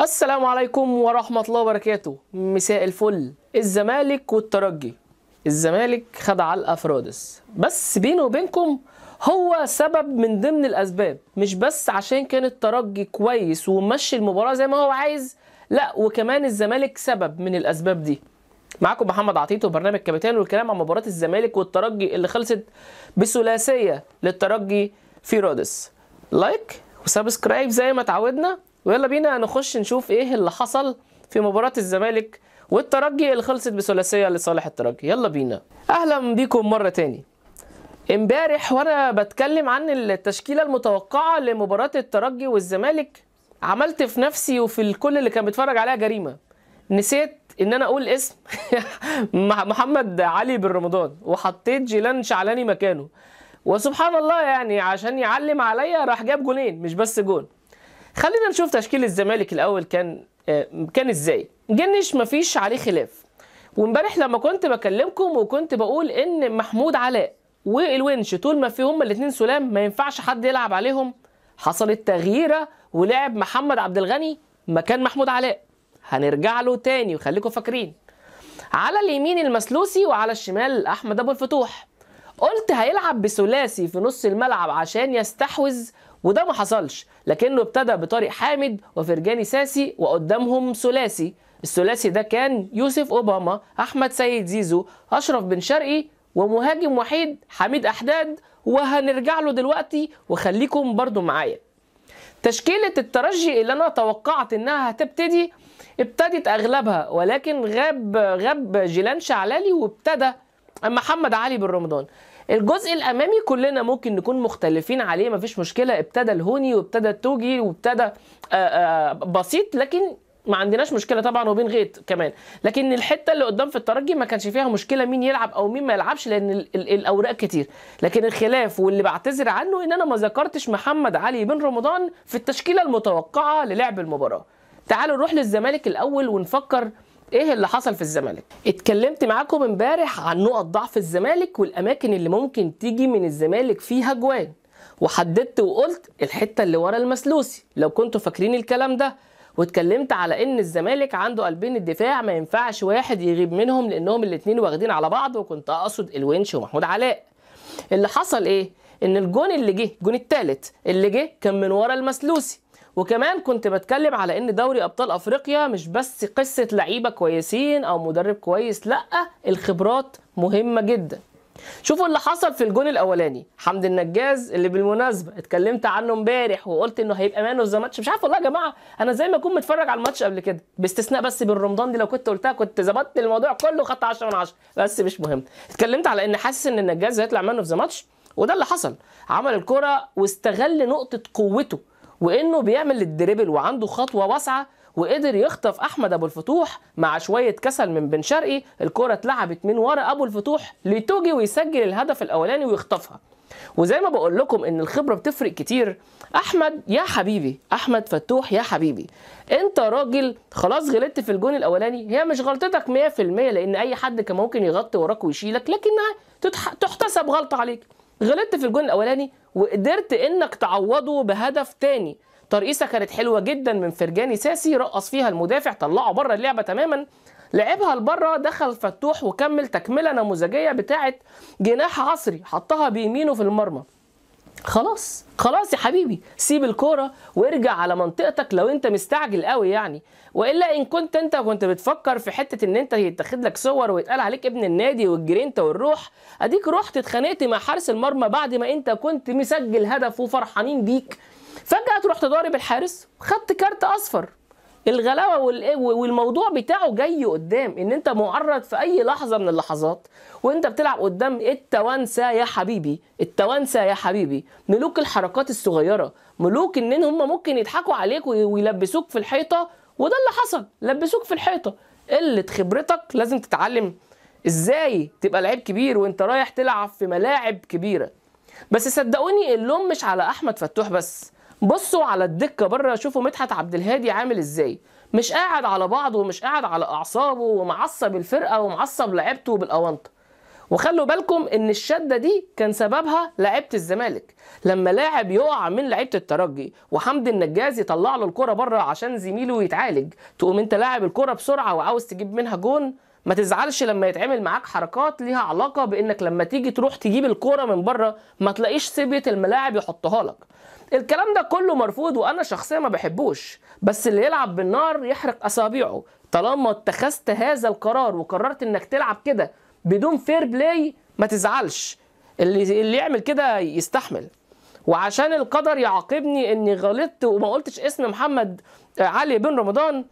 السلام عليكم ورحمة الله وبركاته مساء الفل الزمالك والترجي الزمالك خد علقة في بس بيني وبينكم هو سبب من ضمن الأسباب مش بس عشان كان الترجي كويس ومشي المباراة زي ما هو عايز لا وكمان الزمالك سبب من الأسباب دي معاكم محمد عطيته وبرنامج كابتن والكلام عن مباراة الزمالك والترجي اللي خلصت بثلاثية للترجي في رودس لايك وسبسكرايب زي ما اتعودنا ويلا بينا نخش نشوف ايه اللي حصل في مباراة الزمالك والترجي اللي خلصت بثلاثية لصالح الترجي يلا بينا اهلا بيكم مرة تاني امبارح وانا بتكلم عن التشكيلة المتوقعة لمباراة الترجي والزمالك عملت في نفسي وفي الكل اللي كان بيتفرج عليها جريمة نسيت ان انا اقول اسم محمد علي بن رمضان وحطيت جيلان شعلاني مكانه وسبحان الله يعني عشان يعلم عليا راح جاب جولين مش بس جول خلينا نشوف تشكيل الزمالك الاول كان آه، كان ازاي جنش مفيش عليه خلاف وامبارح لما كنت بكلمكم وكنت بقول ان محمود علاء والونش طول ما في هما الاثنين سلام ما ينفعش حد يلعب عليهم حصلت تغييره ولعب محمد عبد الغني مكان محمود علاء هنرجع له تاني وخليكم فاكرين على اليمين المسلوسي وعلى الشمال احمد ابو الفتوح قلت هيلعب بثلاثي في نص الملعب عشان يستحوذ وده ما حصلش لكنه ابتدى بطارق حامد وفرجاني ساسي وقدامهم ثلاثي الثلاثي ده كان يوسف اوباما احمد سيد زيزو اشرف بن شرقي ومهاجم وحيد حميد احداد وهنرجع له دلوقتي وخليكم برضو معايا تشكيلة الترجي اللي أنا توقعت إنها هتبتدي ابتدت أغلبها ولكن غاب غاب جيلان شعلالي وابتدى محمد علي بن رمضان الجزء الامامي كلنا ممكن نكون مختلفين عليه مفيش مشكله ابتدى الهوني وابتدى التوجي وابتدى آه، آه، بسيط لكن ما عندناش مشكله طبعا وبين غيط كمان لكن الحته اللي قدام في الترجي ما كانش فيها مشكله مين يلعب او مين ما يلعبش لان الاوراق كتير لكن الخلاف واللي بعتذر عنه ان انا ما ذكرتش محمد علي بن رمضان في التشكيله المتوقعه للعب المباراه تعالوا نروح للزمالك الاول ونفكر ايه اللي حصل في الزمالك اتكلمت معاكم امبارح عن نقط ضعف الزمالك والاماكن اللي ممكن تيجي من الزمالك فيها جوان وحددت وقلت الحته اللي ورا المسلوسي لو كنتوا فاكرين الكلام ده واتكلمت على ان الزمالك عنده قلبين الدفاع ما ينفعش واحد يغيب منهم لانهم الاثنين واخدين على بعض وكنت اقصد الونش ومحمود علاء اللي حصل ايه ان الجون اللي جه الجون الثالث اللي جه كان من ورا المسلوسي وكمان كنت بتكلم على ان دوري ابطال افريقيا مش بس قصه لعيبه كويسين او مدرب كويس لا الخبرات مهمه جدا شوفوا اللي حصل في الجون الاولاني حمد النجاز اللي بالمناسبه اتكلمت عنه امبارح وقلت انه هيبقى مان اوف ذا ماتش مش عارف والله يا جماعه انا زي ما اكون متفرج على الماتش قبل كده باستثناء بس بالرمضان دي لو كنت قلتها كنت ظبطت الموضوع كله خدت 10 من 10 بس مش مهم اتكلمت على ان حاسس ان النجاز هيطلع مان اوف ذا ماتش وده اللي حصل عمل الكره واستغل نقطه قوته وانه بيعمل الدريبل وعنده خطوه واسعه وقدر يخطف احمد ابو الفتوح مع شويه كسل من بن شرقي الكره اتلعبت من ورا ابو الفتوح لتوجي ويسجل الهدف الاولاني ويخطفها وزي ما بقول لكم ان الخبره بتفرق كتير احمد يا حبيبي احمد فتوح يا حبيبي انت راجل خلاص غلطت في الجون الاولاني هي مش غلطتك 100% لان اي حد كان ممكن يغطي وراك ويشيلك لكنها تحتسب غلطه عليك غلطت في الجون الاولاني وقدرت انك تعوضه بهدف تاني ترقيصه كانت حلوه جدا من فرجاني ساسي رقص فيها المدافع طلعه بره اللعبه تماما لعبها لبره دخل فتوح وكمل تكمله نموذجيه بتاعه جناح عصري حطها بيمينه في المرمى خلاص خلاص يا حبيبي سيب الكوره وارجع على منطقتك لو انت مستعجل قوي يعني والا ان كنت انت كنت بتفكر في حته ان انت يتاخد لك صور ويتقال عليك ابن النادي والجرينتا والروح اديك رحت اتخانقت مع حارس المرمى بعد ما انت كنت مسجل هدف وفرحانين بيك فجاه تروح تضارب الحارس خدت كارت اصفر الغلاوه إيه، والموضوع بتاعه جاي قدام ان انت معرض في اي لحظه من اللحظات وانت بتلعب قدام التوانسه يا حبيبي التوانسه يا حبيبي ملوك الحركات الصغيره ملوك ان هم ممكن يضحكوا عليك ويلبسوك في الحيطه وده اللي حصل لبسوك في الحيطه قله خبرتك لازم تتعلم ازاي تبقى لعيب كبير وانت رايح تلعب في ملاعب كبيره بس صدقوني اللوم مش على احمد فتوح بس بصوا على الدكه بره شوفوا مدحت عبد الهادي عامل ازاي مش قاعد على بعضه ومش قاعد على اعصابه ومعصب الفرقه ومعصب لعبته بالاونطه وخلوا بالكم ان الشده دي كان سببها لعبة الزمالك لما لاعب يقع من لعبة الترجي وحمد النجاز يطلع له الكره بره عشان زميله يتعالج تقوم انت لاعب الكره بسرعه وعاوز تجيب منها جون ما تزعلش لما يتعمل معاك حركات ليها علاقه بانك لما تيجي تروح تجيب الكوره من بره ما تلاقيش سبية الملاعب يحطها لك الكلام ده كله مرفوض وانا شخصيا ما بحبوش بس اللي يلعب بالنار يحرق اصابعه طالما اتخذت هذا القرار وقررت انك تلعب كده بدون فير بلاي ما تزعلش اللي اللي يعمل كده يستحمل وعشان القدر يعاقبني اني غلطت وما قلتش اسم محمد آه، علي بن رمضان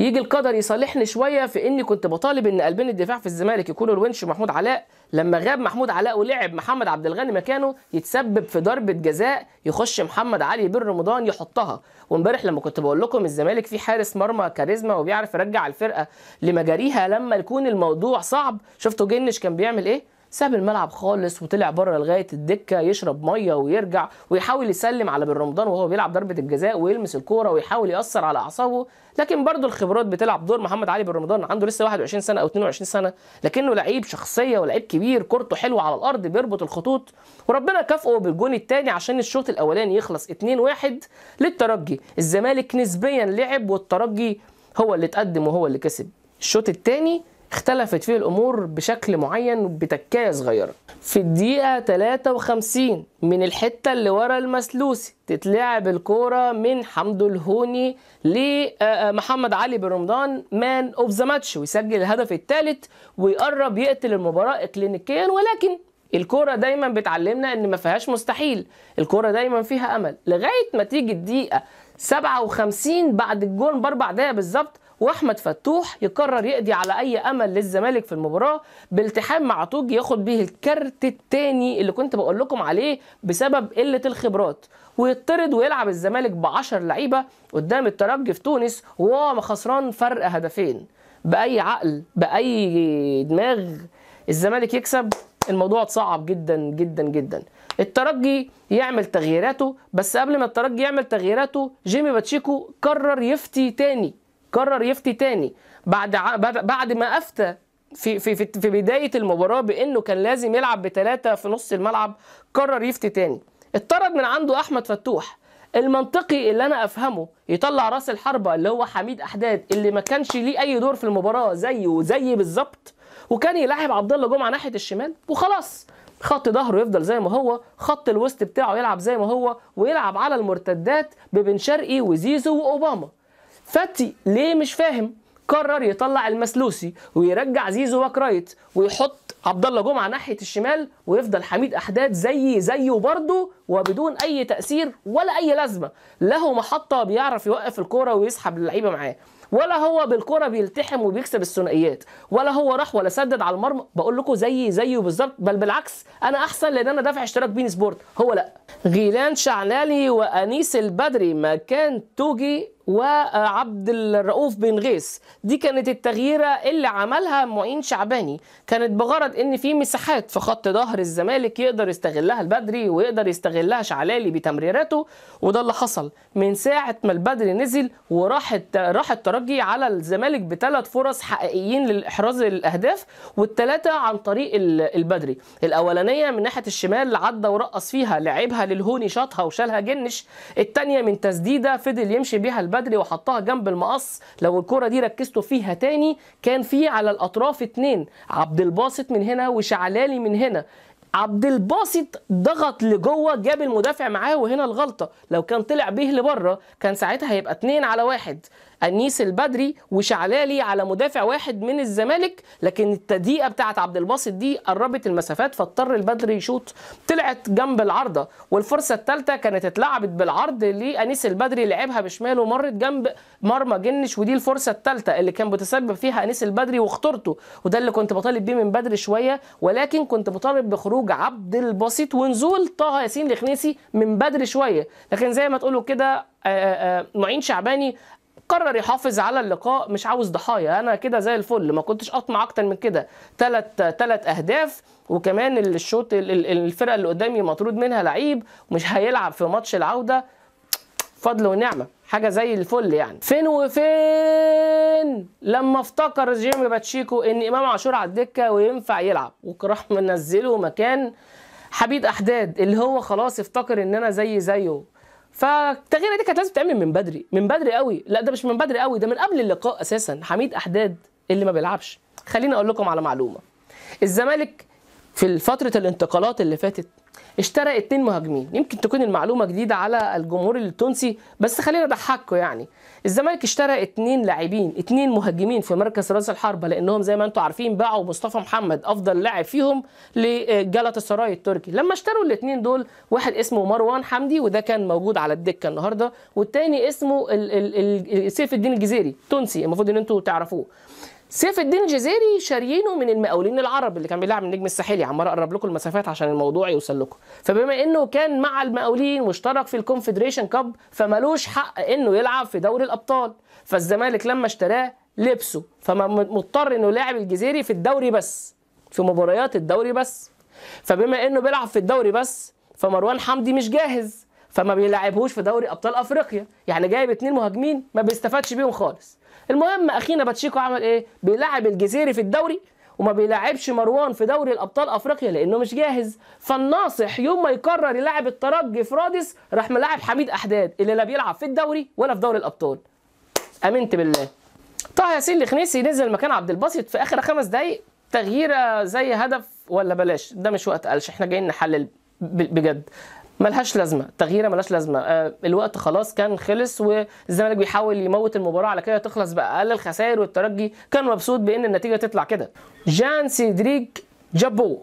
يجي القدر يصالحني شويه في اني كنت بطالب ان قلبين الدفاع في الزمالك يكونوا الونش ومحمود علاء لما غاب محمود علاء ولعب محمد عبد الغني مكانه يتسبب في ضربه جزاء يخش محمد علي بن رمضان يحطها وامبارح لما كنت بقول لكم الزمالك فيه حارس مرمى كاريزما وبيعرف يرجع الفرقه لمجاريها لما يكون الموضوع صعب شفتوا جنش كان بيعمل ايه ساب الملعب خالص وطلع بره لغايه الدكه يشرب ميه ويرجع ويحاول يسلم على بن رمضان وهو بيلعب ضربه الجزاء ويلمس الكوره ويحاول ياثر على اعصابه لكن برضه الخبرات بتلعب دور محمد علي بن رمضان عنده لسه 21 سنه او 22 سنه لكنه لعيب شخصيه ولعيب كبير كورته حلوه على الارض بيربط الخطوط وربنا كافئه بالجون الثاني عشان الشوط الاولاني يخلص 2-1 للترجي الزمالك نسبيا لعب والترجي هو اللي اتقدم وهو اللي كسب الشوط الثاني اختلفت فيه الامور بشكل معين بتكايه صغيره في الدقيقه 53 من الحته اللي ورا المسلوسي تتلعب الكوره من حمدو الهوني لمحمد آه، آه، علي بن رمضان مان اوف ذا ماتش ويسجل الهدف الثالث ويقرب يقتل المباراه اكلينيكيا ولكن الكرة دايما بتعلمنا ان ما فيهاش مستحيل الكرة دايما فيها امل لغاية ما تيجي الدقيقة 57 بعد الجون باربع دقايق بالظبط واحمد فتوح يقرر يقضي على اي امل للزمالك في المباراه بالتحام مع توج ياخد بيه الكارت الثاني اللي كنت بقول لكم عليه بسبب قله الخبرات ويطرد ويلعب الزمالك ب 10 لعيبه قدام الترجي في تونس وهو خسران فرق هدفين باي عقل باي دماغ الزمالك يكسب الموضوع صعب جدا جدا جدا الترجي يعمل تغييراته بس قبل ما الترجي يعمل تغييراته جيمي باتشيكو قرر يفتي تاني قرر يفتي تاني بعد ع... بعد ما افتى في في في بدايه المباراه بانه كان لازم يلعب بثلاثه في نص الملعب قرر يفتي تاني اتطرد من عنده احمد فتوح المنطقي اللي انا افهمه يطلع راس الحربه اللي هو حميد احداد اللي ما كانش ليه اي دور في المباراه زيه وزي بالظبط وكان يلاعب عبد الله جمعه ناحيه الشمال وخلاص خط ظهره يفضل زي ما هو خط الوسط بتاعه يلعب زي ما هو ويلعب على المرتدات ببن شرقي وزيزو واوباما فتي ليه مش فاهم قرر يطلع المسلوسي ويرجع زيزو باك رايت ويحط عبد الله جمعه ناحيه الشمال ويفضل حميد احداد زي زيه برضه وبدون اي تاثير ولا اي لازمه له محطه بيعرف يوقف الكوره ويسحب اللعيبه معاه ولا هو بالكره بيلتحم وبيكسب الثنائيات ولا هو راح ولا سدد على المرمى بقول لكم زي زيه بالظبط بل بالعكس انا احسن لان انا دافع اشتراك بين سبورت هو لا غيلان شعلالي وانيس البدري مكان توجي وعبد الرؤوف بن غيث دي كانت التغييره اللي عملها معين شعباني كانت بغرض ان في مساحات في خط ظهر الزمالك يقدر يستغلها البدري ويقدر يستغلها شعلالي بتمريراته وده اللي حصل من ساعه ما البدري نزل وراح راح الترجي على الزمالك بثلاث فرص حقيقيين لإحراز الاهداف والثلاثه عن طريق البدري الاولانيه من ناحيه الشمال عدى ورقص فيها لعبها للهوني شاطها وشالها جنش الثانيه من تسديده فضل يمشي بيها البدري وحطها جنب المقص لو الكرة دي ركزتوا فيها تاني كان في على الاطراف اتنين عبد الباسط من هنا وشعلالي من هنا عبد الباسط ضغط لجوه جاب المدافع معاه وهنا الغلطه لو كان طلع بيه لبره كان ساعتها هيبقى اتنين على واحد انيس البدري وشعلالي على مدافع واحد من الزمالك لكن التضييقه بتاعه عبد الباسط دي قربت المسافات فاضطر البدري يشوط طلعت جنب العارضه والفرصه الثالثه كانت اتلعبت بالعرض لانيس البدري لعبها بشماله مرت جنب مرمى جنش ودي الفرصه الثالثه اللي كان بتسبب فيها انيس البدري وخطورته وده اللي كنت بطالب بيه من بدري شويه ولكن كنت بطالب بخروج عبد الباسط ونزول طه ياسين الخنيسي من بدري شويه لكن زي ما تقولوا كده آه، آه، آه، معين شعباني قرر يحافظ على اللقاء مش عاوز ضحايا انا كده زي الفل ما كنتش اطمع اكتر من كده ثلاث ثلاث اهداف وكمان الشوط الفرقه اللي قدامي مطرود منها لعيب ومش هيلعب في ماتش العوده فضل ونعمه حاجه زي الفل يعني فين وفين لما افتكر جيمي باتشيكو ان امام عاشور على الدكه وينفع يلعب وراح منزله مكان حبيب احداد اللي هو خلاص افتكر ان انا زي زيه فالتغييره دي كانت لازم تتعمل من بدري من بدري قوي لا ده مش من بدري قوي ده من قبل اللقاء اساسا حميد احداد اللي ما بيلعبش خليني اقول لكم على معلومه الزمالك في فتره الانتقالات اللي فاتت اشترى اتنين مهاجمين يمكن تكون المعلومه جديده على الجمهور التونسي بس خلينا اضحككم يعني الزمالك اشترى اتنين لاعبين اتنين مهاجمين في مركز راس الحربه لانهم زي ما انتم عارفين باعوا مصطفى محمد افضل لاعب فيهم لجلطة السراي التركي لما اشتروا الاتنين دول واحد اسمه مروان حمدي وده كان موجود على الدكه النهارده والتاني اسمه ال ال ال سيف الدين الجزيري تونسي المفروض ان انتم تعرفوه سيف الدين الجزيري شاريينه من المقاولين العرب اللي كان بيلعب النجم الساحلي عمال اقرب لكم المسافات عشان الموضوع يوصل لكم فبما انه كان مع المقاولين واشترك في الكونفدريشن كاب فمالوش حق انه يلعب في دوري الابطال فالزمالك لما اشتراه لبسه فمضطر انه يلاعب الجزيري في الدوري بس في مباريات الدوري بس فبما انه بيلعب في الدوري بس فمروان حمدي مش جاهز فما بيلعبهوش في دوري ابطال افريقيا يعني جايب اتنين مهاجمين ما بيستفادش بيهم خالص المهم اخينا باتشيكو عمل ايه بيلعب الجزيري في الدوري وما بيلعبش مروان في دوري الابطال افريقيا لانه مش جاهز فالناصح يوم ما يقرر يلعب الترجي في رادس راح ملاعب حميد احداد اللي لا بيلعب في الدوري ولا في دوري الابطال امنت بالله طه ياسين الخنيسي نزل مكان عبد الباسط في اخر خمس دقايق تغييره زي هدف ولا بلاش ده مش وقت قالش احنا جايين نحلل بجد ملهاش لازمه تغييره ملهاش لازمه آه الوقت خلاص كان خلص والزمالك بيحاول يموت المباراه على كده تخلص باقل الخسائر والترجي كان مبسوط بان النتيجه تطلع كده جان سيدريك جابو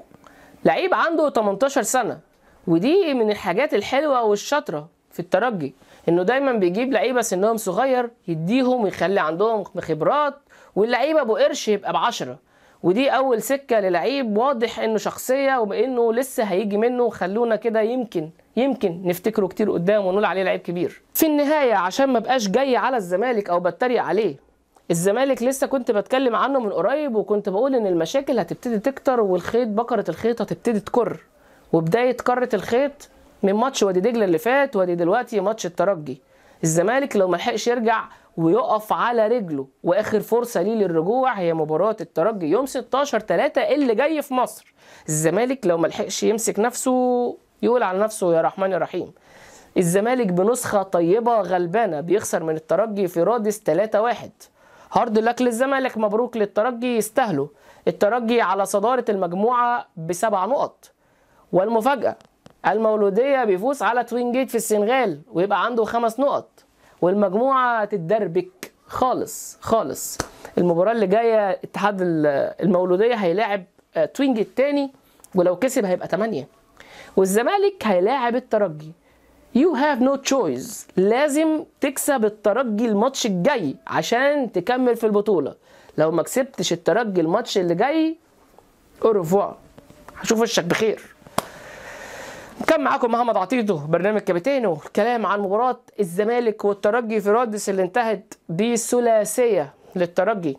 لعيب عنده 18 سنه ودي من الحاجات الحلوه والشاطره في الترجي انه دايما بيجيب لعيبه سنهم صغير يديهم ويخلي عندهم خبرات واللعيبه ابو قرش يبقى ب 10 ودي اول سكه للعيب واضح انه شخصيه وبانه لسه هيجي منه خلونا كده يمكن يمكن نفتكره كتير قدام ونقول عليه لعيب كبير في النهايه عشان ما بقاش جاي على الزمالك او بتريق عليه الزمالك لسه كنت بتكلم عنه من قريب وكنت بقول ان المشاكل هتبتدي تكتر والخيط بكره الخيط هتبتدي تكر وبدايه كره الخيط من ماتش وادي دجله اللي فات وادي دلوقتي ماتش الترجي الزمالك لو ملحقش يرجع ويقف على رجله واخر فرصه ليه للرجوع هي مباراه الترجي يوم 16 3 اللي جاي في مصر الزمالك لو ملحقش يمسك نفسه يقول على نفسه يا رحمن الرحيم الزمالك بنسخة طيبة غلبانة بيخسر من الترجي في رادس 3-1 هارد لك للزمالك مبروك للترجي يستاهلوا الترجي على صدارة المجموعة بسبع نقط والمفاجأة المولودية بيفوز على توين جيت في السنغال ويبقى عنده خمس نقط والمجموعة تتدربك خالص خالص المباراة اللي جاية اتحاد المولودية هيلاعب آه، توين جيت تاني ولو كسب هيبقى 8 والزمالك هيلاعب الترجي يو هاف نو تشويس لازم تكسب الترجي الماتش الجاي عشان تكمل في البطوله لو ما كسبتش الترجي الماتش اللي جاي اورفوا هشوف وشك بخير كان معاكم محمد عطيده برنامج كابتينو الكلام عن مباراة الزمالك والترجي في رادس اللي انتهت بثلاثية للترجي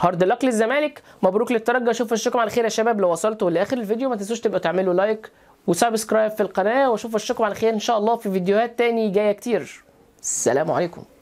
هارد لك للزمالك مبروك للترجي اشوف وشكم على خير يا شباب لو وصلتوا لاخر الفيديو ما تنسوش تبقوا تعملوا لايك وسبسكرايب في القناه واشوف اشوفكم على خير ان شاء الله في فيديوهات تاني جايه كتير السلام عليكم